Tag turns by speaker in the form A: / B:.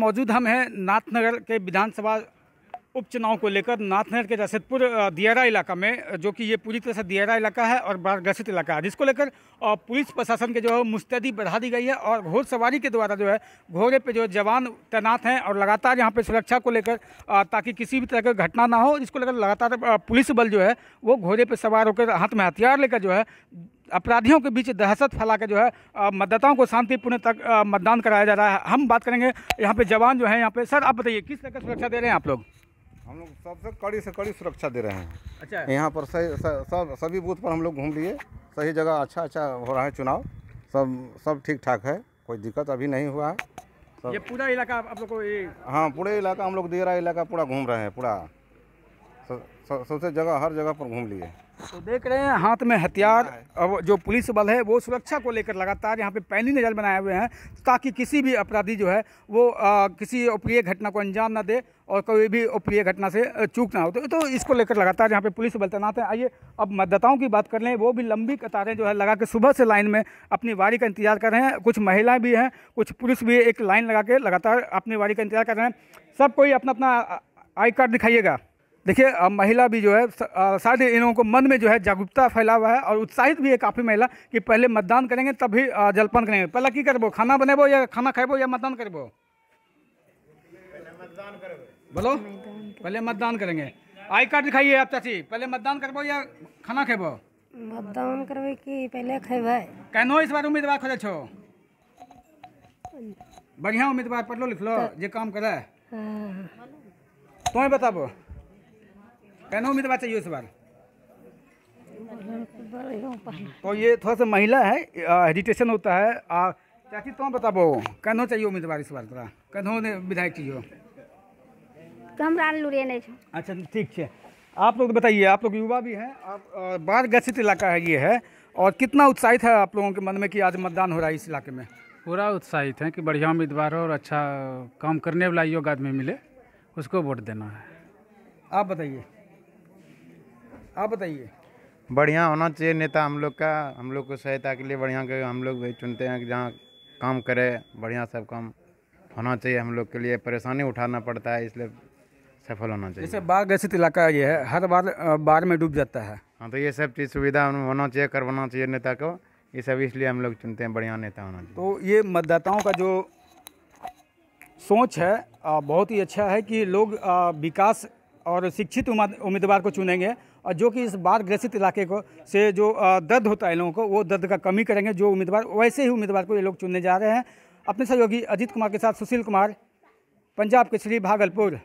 A: मौजूद हम हैं नाथनगर के विधानसभा उपचुनाव को लेकर नाथनगर के जसदपुर दियारा इलाका में जो कि ये पूरी तरह से दियारा इलाका है और बाढ़ग्रसित इलाका है जिसको लेकर पुलिस प्रशासन के जो है मुस्तैदी बढ़ा दी गई है और घोड़सवारी के द्वारा जो है घोड़े पे जो जवान तैनात हैं और लगातार यहाँ पे सुरक्षा को लेकर ताकि किसी भी तरह की घटना ना हो जिसको लेकर लगातार पुलिस बल जो है वो घोड़े पर सवार होकर हाथ में हथियार लेकर जो है अपराधियों के बीच दहशत फैला के जो है मतदाताओं को शांतिपूर्ण तक मतदान कराया जा रहा है हम बात करेंगे यहाँ पे जवान जो है यहाँ पे सर आप बताइए किस तरह का सुरक्षा दे रहे हैं आप लोग हम लोग सबसे कड़ी से कड़ी सुरक्षा दे रहे हैं अच्छा यहाँ पर सही सब सभी बूथ पर हम लोग घूम लिए सही जगह अच्छा अच्छा हो रहा है चुनाव सब सब ठीक ठाक है कोई दिक्कत अभी नहीं हुआ है सब... ये पूरा इलाका आप लोग को ये हाँ पूरे इलाका हम लोग दे रहा इलाका पूरा घूम रहे हैं पूरा सबसे जगह हर जगह पर घूम लिए तो देख रहे हैं हाथ में हथियार हाँ। अब जो पुलिस बल है वो सुरक्षा को लेकर लगातार यहाँ पे पैनी नजर बनाए हुए हैं ताकि किसी भी अपराधी जो है वो आ, किसी अप्रिय घटना को अंजाम ना दे और कोई भी अप्रिय घटना से चूक ना हो तो, तो इसको लेकर लगातार यहाँ पे पुलिस बल तैनात है आइए अब मतदाताओं की बात कर लें वो भी लंबी कतारें जो है लगा के सुबह से लाइन में अपनी बारी का इंतजार कर रहे हैं कुछ महिलाएँ भी हैं कुछ पुरुष भी एक लाइन लगा के लगातार अपनी बारी का इंतजार कर रहे हैं सब कोई अपना अपना आई कार्ड दिखाइएगा देखिए महिला भी जो है शायद इन लोगों को मन में जो है जागरूकता फैला हुआ है और उत्साहित भी है काफ़ी महिला कि पहले मतदान करेंगे तभी जलपान करेंगे पहले की करबो खाना बनेबो या खाना खाएबो या मतदान करबो बोलो पहले मतदान करेंगे आई कार्ड दिखाइए आप चाची पहले मतदान करबो या खाना खेबो मतदान करबे कि पहले खेबे कहनो इस बार उम्मीदवार खोजे छो बढ़िया उम्मीदवार पढ़ लो लिख लो जे काम करे हाँ। बताबो कहना उम्मीद बात चाहिए इस बार तो, तो ये थोड़ा सा महिला है हेजिटेशन होता है आ, चाची तुम तो बताबो कहनो चाहिए उम्मीदवार इस बार तोरा कहो ने विधायक चाहिए नहीं अच्छा ठीक है आप लोग बताइए आप लोग युवा भी हैं आप बाढ़ ग्रसित इलाका है ये है और कितना उत्साहित है आप लोगों के मन में कि आज मतदान हो रहा है इस इलाके में पूरा उत्साहित है कि बढ़िया उम्मीदवार हो और अच्छा काम
B: करने वाला योग आदमी मिले उसको वोट देना है आप बताइए आप बताइए बढ़िया होना चाहिए नेता तो हम लोग का हम लोग को सहायता के लिए बढ़िया हम लोग चुनते हैं कि जहाँ काम करे बढ़िया सब काम होना चाहिए हम लोग के लिए परेशानी उठाना पड़ता है इसलिए सफल होना चाहिए जैसे
A: बाढ़ ग्रसित इलाका ये है हर बार बाढ़ में डूब जाता है
B: हाँ तो ये सब चीज़ सुविधा होना चाहिए करवाना चाहिए नेता को ये सब इसलिए हम लोग चुनते हैं बढ़िया नेता होना चाहिए तो ये मतदाताओं का
A: जो सोच है बहुत ही अच्छा है कि लोग विकास और शिक्षित उम्मीदवार को चुनेंगे और जो कि इस बार ग्रसित इलाके को से जो दर्द होता है लोगों को वो दर्द का कमी करेंगे जो उम्मीदवार वैसे ही उम्मीदवार को ये लोग चुनने जा रहे हैं अपने सहयोगी अजित कुमार के साथ सुशील कुमार पंजाब के श्री भागलपुर